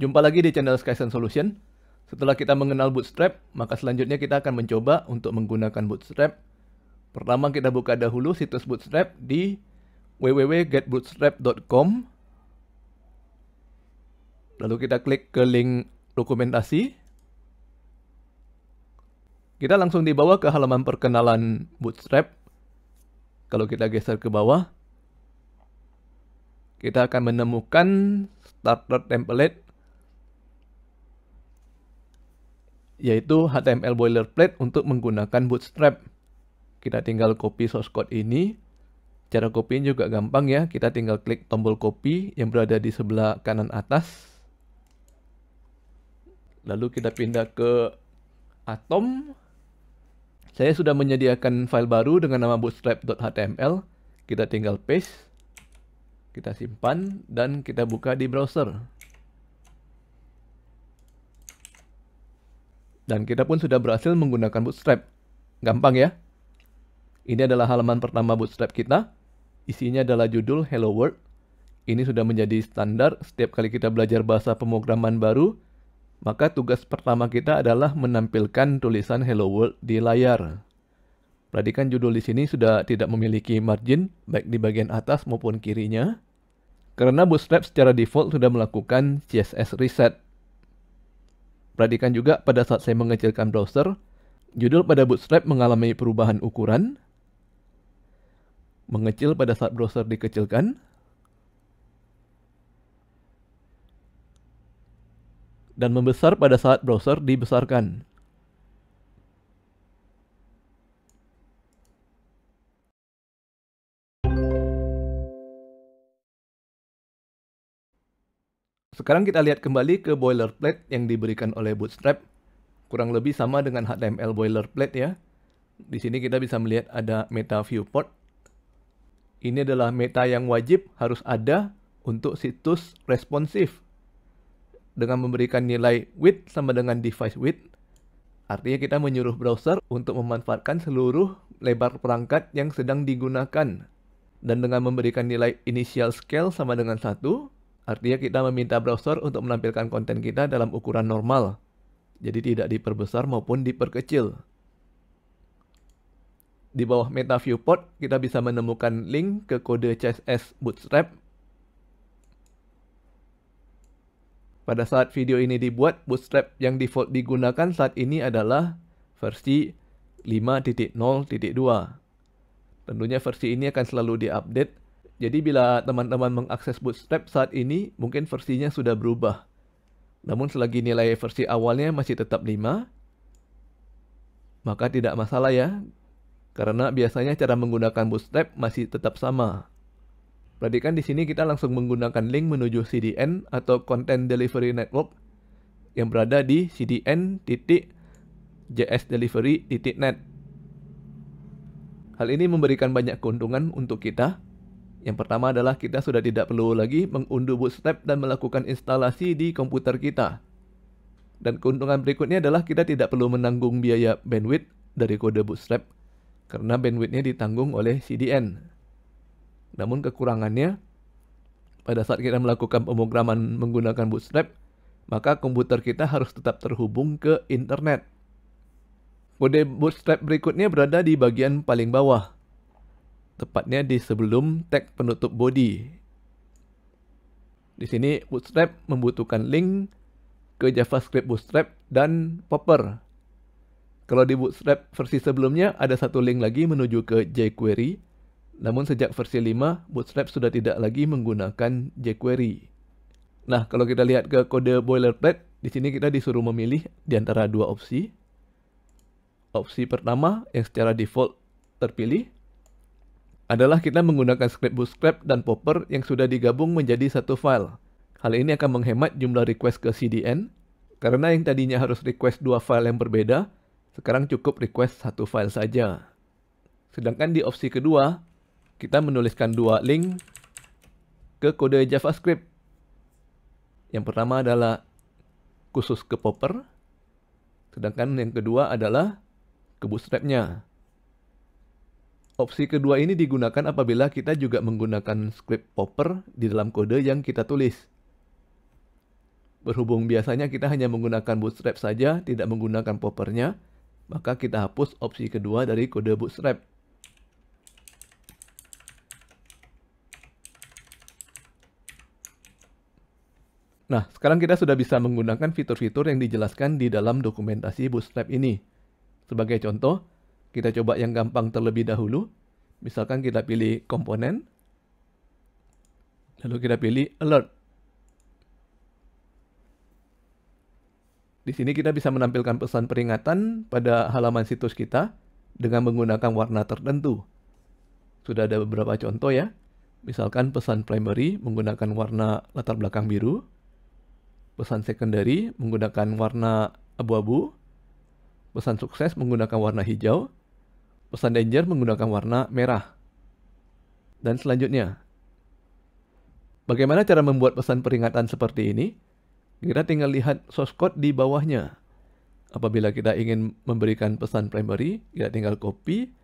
Jumpa lagi di channel Skyson Solution. Setelah kita mengenal Bootstrap, maka selanjutnya kita akan mencoba untuk menggunakan Bootstrap. Pertama kita buka dahulu situs Bootstrap di www.getbootstrap.com. Lalu kita klik ke link dokumentasi. Kita langsung dibawa ke halaman perkenalan Bootstrap. Kalau kita geser ke bawah, kita akan menemukan starter template yaitu HTML boilerplate untuk menggunakan Bootstrap. Kita tinggal copy source code ini. Cara copy juga gampang ya, kita tinggal klik tombol copy yang berada di sebelah kanan atas. Lalu kita pindah ke Atom. Saya sudah menyediakan file baru dengan nama bootstrap.html. Kita tinggal paste, kita simpan, dan kita buka di browser. Dan kita pun sudah berhasil menggunakan Bootstrap. Gampang ya? Ini adalah halaman pertama Bootstrap kita. Isinya adalah judul Hello World. Ini sudah menjadi standar setiap kali kita belajar bahasa pemrograman baru. Maka tugas pertama kita adalah menampilkan tulisan Hello World di layar. Perhatikan judul di sini sudah tidak memiliki margin, baik di bagian atas maupun kirinya. Karena Bootstrap secara default sudah melakukan CSS reset. Perhatikan juga pada saat saya mengecilkan browser, judul pada Bootstrap mengalami perubahan ukuran. Mengecil pada saat browser dikecilkan. Dan membesar pada saat browser dibesarkan. Sekarang kita lihat kembali ke boilerplate yang diberikan oleh Bootstrap. Kurang lebih sama dengan HTML boilerplate ya. Di sini kita bisa melihat ada meta viewport. Ini adalah meta yang wajib harus ada untuk situs responsif. Dengan memberikan nilai width sama dengan device width, Artinya kita menyuruh browser untuk memanfaatkan seluruh lebar perangkat yang sedang digunakan. Dan dengan memberikan nilai initial scale sama dengan 1, Artinya kita meminta browser untuk menampilkan konten kita dalam ukuran normal. Jadi tidak diperbesar maupun diperkecil. Di bawah meta viewport, kita bisa menemukan link ke kode CSS Bootstrap. Pada saat video ini dibuat, Bootstrap yang default digunakan saat ini adalah versi 5.0.2. Tentunya versi ini akan selalu diupdate jadi bila teman-teman mengakses Bootstrap saat ini, mungkin versinya sudah berubah. Namun selagi nilai versi awalnya masih tetap 5, maka tidak masalah ya, karena biasanya cara menggunakan Bootstrap masih tetap sama. Perhatikan di sini kita langsung menggunakan link menuju CDN atau Content Delivery Network yang berada di cdn.jsdelivery.net. Hal ini memberikan banyak keuntungan untuk kita, yang pertama adalah kita sudah tidak perlu lagi mengunduh Bootstrap dan melakukan instalasi di komputer kita. Dan keuntungan berikutnya adalah kita tidak perlu menanggung biaya bandwidth dari kode Bootstrap karena bandwidthnya ditanggung oleh CDN. Namun kekurangannya, pada saat kita melakukan pemrograman menggunakan Bootstrap, maka komputer kita harus tetap terhubung ke internet. Kode Bootstrap berikutnya berada di bagian paling bawah, tepatnya di sebelum tag penutup body. Di sini Bootstrap membutuhkan link ke JavaScript Bootstrap dan Popper. Kalau di Bootstrap versi sebelumnya ada satu link lagi menuju ke jQuery, namun sejak versi 5 Bootstrap sudah tidak lagi menggunakan jQuery. Nah, kalau kita lihat ke kode boilerplate, di sini kita disuruh memilih di antara dua opsi. Opsi pertama yang secara default terpilih, adalah kita menggunakan script bootstrap dan popper yang sudah digabung menjadi satu file. Hal ini akan menghemat jumlah request ke CDN, karena yang tadinya harus request dua file yang berbeda, sekarang cukup request satu file saja. Sedangkan di opsi kedua, kita menuliskan dua link ke kode JavaScript. Yang pertama adalah khusus ke popper, sedangkan yang kedua adalah ke bootstrapnya. Opsi kedua ini digunakan apabila kita juga menggunakan script popper di dalam kode yang kita tulis. Berhubung biasanya kita hanya menggunakan bootstrap saja, tidak menggunakan poppernya, maka kita hapus opsi kedua dari kode bootstrap. Nah, sekarang kita sudah bisa menggunakan fitur-fitur yang dijelaskan di dalam dokumentasi Bootstrap ini. Sebagai contoh, kita coba yang gampang terlebih dahulu. Misalkan kita pilih komponen. Lalu kita pilih alert. Di sini kita bisa menampilkan pesan peringatan pada halaman situs kita dengan menggunakan warna tertentu. Sudah ada beberapa contoh ya. Misalkan pesan primary menggunakan warna latar belakang biru, pesan secondary menggunakan warna abu-abu, pesan sukses menggunakan warna hijau, Pesan danger menggunakan warna merah. Dan selanjutnya, bagaimana cara membuat pesan peringatan seperti ini? Kita tinggal lihat source code di bawahnya. Apabila kita ingin memberikan pesan primary, kita tinggal copy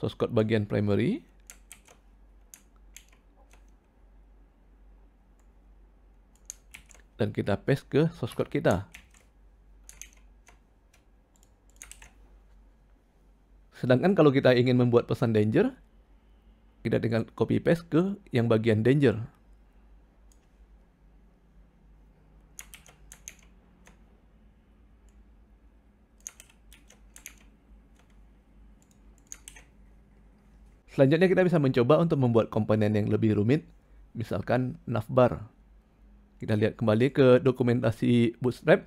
source code bagian primary. Dan kita paste ke source code kita. Sedangkan kalau kita ingin membuat pesan danger, kita tinggal copy paste ke yang bagian danger. Selanjutnya kita bisa mencoba untuk membuat komponen yang lebih rumit, misalkan navbar. Kita lihat kembali ke dokumentasi Bootstrap.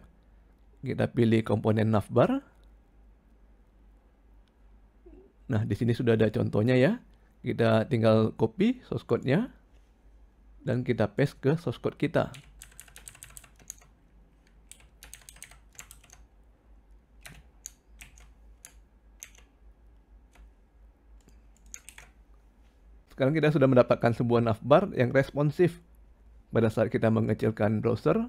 Kita pilih komponen navbar. Nah, di sini sudah ada contohnya ya. Kita tinggal copy source code-nya dan kita paste ke source code kita. Sekarang kita sudah mendapatkan sebuah navbar yang responsif pada saat kita mengecilkan browser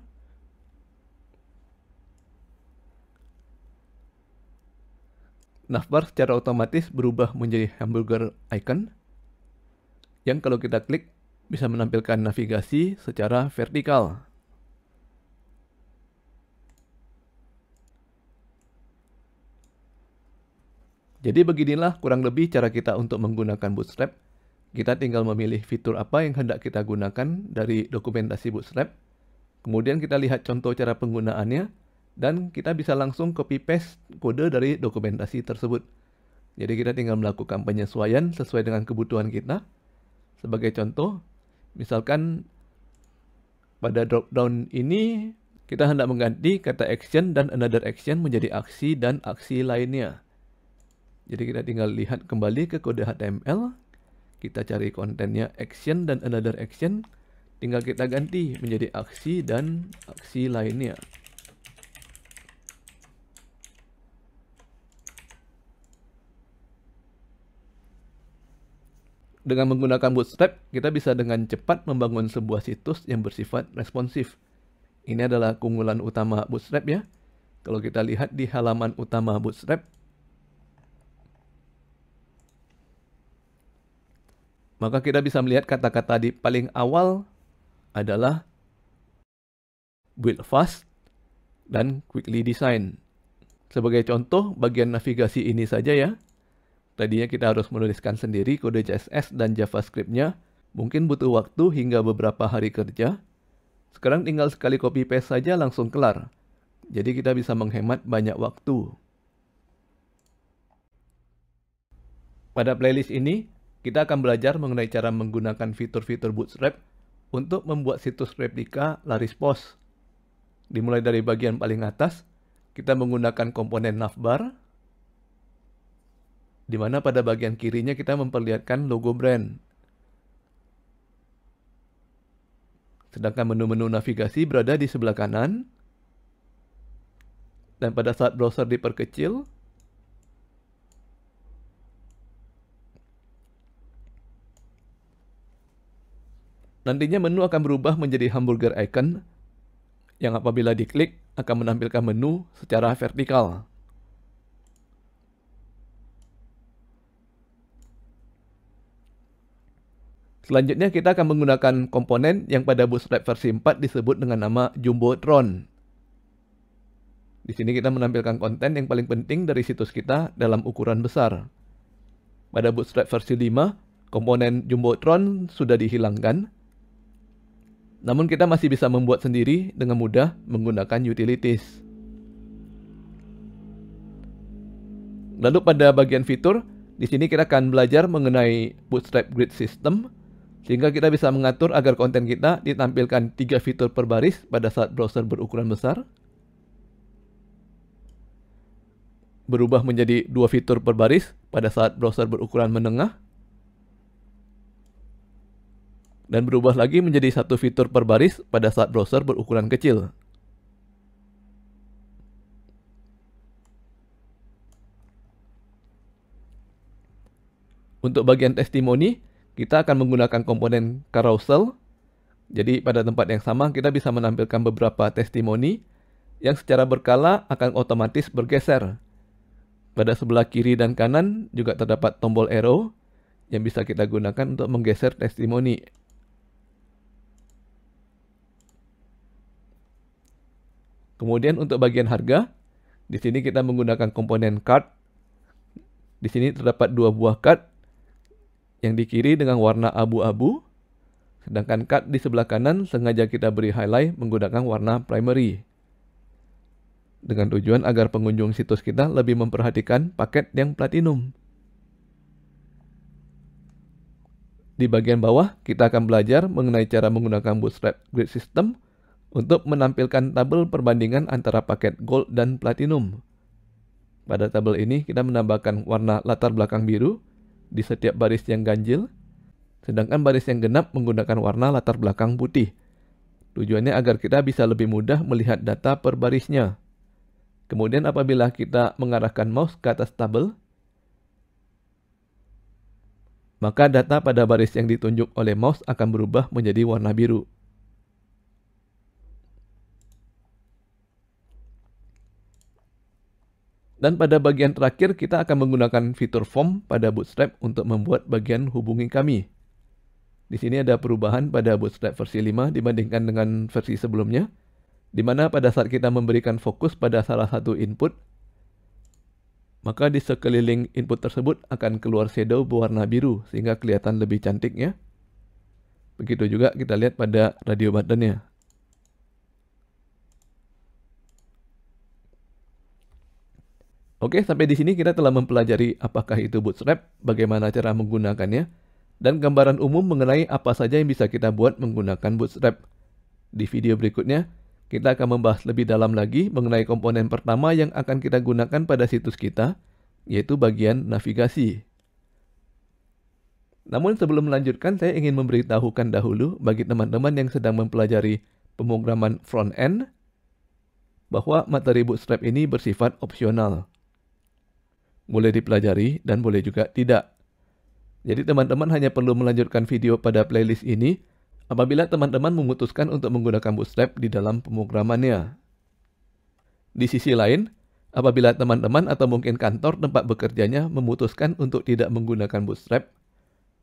navbar secara otomatis berubah menjadi hamburger icon yang kalau kita klik bisa menampilkan navigasi secara vertikal. Jadi beginilah kurang lebih cara kita untuk menggunakan Bootstrap. Kita tinggal memilih fitur apa yang hendak kita gunakan dari dokumentasi Bootstrap. Kemudian kita lihat contoh cara penggunaannya dan kita bisa langsung copy paste kode dari dokumentasi tersebut. Jadi kita tinggal melakukan penyesuaian sesuai dengan kebutuhan kita. Sebagai contoh, misalkan pada drop-down ini kita hendak mengganti kata action dan another action menjadi aksi dan aksi lainnya. Jadi kita tinggal lihat kembali ke kode HTML, kita cari kontennya action dan another action, tinggal kita ganti menjadi aksi dan aksi lainnya. dengan menggunakan Bootstrap, kita bisa dengan cepat membangun sebuah situs yang bersifat responsif. Ini adalah keunggulan utama Bootstrap ya. Kalau kita lihat di halaman utama Bootstrap, maka kita bisa melihat kata-kata di paling awal adalah build fast dan quickly design. Sebagai contoh, bagian navigasi ini saja ya, Tadinya kita harus menuliskan sendiri kode CSS dan JavaScript-nya, mungkin butuh waktu hingga beberapa hari kerja. Sekarang tinggal sekali copy paste saja langsung kelar. Jadi kita bisa menghemat banyak waktu. Pada playlist ini, kita akan belajar mengenai cara menggunakan fitur-fitur Bootstrap untuk membuat situs replika laris pos. Dimulai dari bagian paling atas, kita menggunakan komponen navbar, di mana pada bagian kirinya kita memperlihatkan logo brand. Sedangkan menu-menu navigasi berada di sebelah kanan. Dan pada saat browser diperkecil, Nantinya menu akan berubah menjadi hamburger icon yang apabila diklik akan menampilkan menu secara vertikal. Selanjutnya kita akan menggunakan komponen yang pada bootstrap versi 4 disebut dengan nama Jumbotron. Di sini kita menampilkan konten yang paling penting dari situs kita dalam ukuran besar. Pada bootstrap versi 5, komponen Jumbotron sudah dihilangkan. Namun kita masih bisa membuat sendiri dengan mudah menggunakan utilities. Lalu pada bagian fitur, di sini kita akan belajar mengenai Bootstrap Grid System, sehingga kita bisa mengatur agar konten kita ditampilkan tiga fitur per baris pada saat browser berukuran besar. Berubah menjadi dua fitur per baris pada saat browser berukuran menengah. Dan berubah lagi menjadi satu fitur per baris pada saat browser berukuran kecil. Untuk bagian testimoni, kita akan menggunakan komponen carousel. Jadi pada tempat yang sama kita bisa menampilkan beberapa testimoni yang secara berkala akan otomatis bergeser. Pada sebelah kiri dan kanan juga terdapat tombol arrow yang bisa kita gunakan untuk menggeser testimoni. Kemudian untuk bagian harga, di sini kita menggunakan komponen card. Di sini terdapat dua buah card yang di kiri dengan warna abu-abu, sedangkan cut di sebelah kanan sengaja kita beri highlight menggunakan warna primary. Dengan tujuan agar pengunjung situs kita lebih memperhatikan paket yang platinum. Di bagian bawah, kita akan belajar mengenai cara menggunakan Bootstrap Grid System untuk menampilkan tabel perbandingan antara paket gold dan platinum. Pada tabel ini, kita menambahkan warna latar belakang biru di setiap baris yang ganjil, sedangkan baris yang genap menggunakan warna latar belakang putih. Tujuannya agar kita bisa lebih mudah melihat data per barisnya. Kemudian apabila kita mengarahkan mouse ke atas tabel, maka data pada baris yang ditunjuk oleh mouse akan berubah menjadi warna biru. Dan pada bagian terakhir, kita akan menggunakan fitur form pada Bootstrap untuk membuat bagian hubungi kami. Di sini ada perubahan pada Bootstrap versi 5 dibandingkan dengan versi sebelumnya, di mana pada saat kita memberikan fokus pada salah satu input, maka di sekeliling input tersebut akan keluar shadow berwarna biru sehingga kelihatan lebih cantiknya. Begitu juga kita lihat pada radio buttonnya. Oke, sampai di sini kita telah mempelajari apakah itu bootstrap, bagaimana cara menggunakannya, dan gambaran umum mengenai apa saja yang bisa kita buat menggunakan bootstrap. Di video berikutnya, kita akan membahas lebih dalam lagi mengenai komponen pertama yang akan kita gunakan pada situs kita, yaitu bagian navigasi. Namun sebelum melanjutkan, saya ingin memberitahukan dahulu bagi teman-teman yang sedang mempelajari pemrograman front-end, bahwa materi bootstrap ini bersifat opsional boleh dipelajari dan boleh juga tidak. Jadi teman-teman hanya perlu melanjutkan video pada playlist ini apabila teman-teman memutuskan untuk menggunakan Bootstrap di dalam pemrogramannya. Di sisi lain, apabila teman-teman atau mungkin kantor tempat bekerjanya memutuskan untuk tidak menggunakan Bootstrap,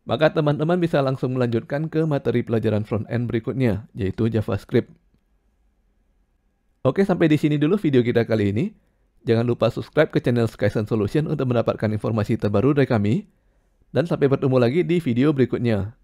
maka teman-teman bisa langsung melanjutkan ke materi pelajaran front-end berikutnya, yaitu JavaScript. Oke, sampai di sini dulu video kita kali ini. Jangan lupa subscribe ke channel Skyson Solution untuk mendapatkan informasi terbaru dari kami. Dan sampai bertemu lagi di video berikutnya.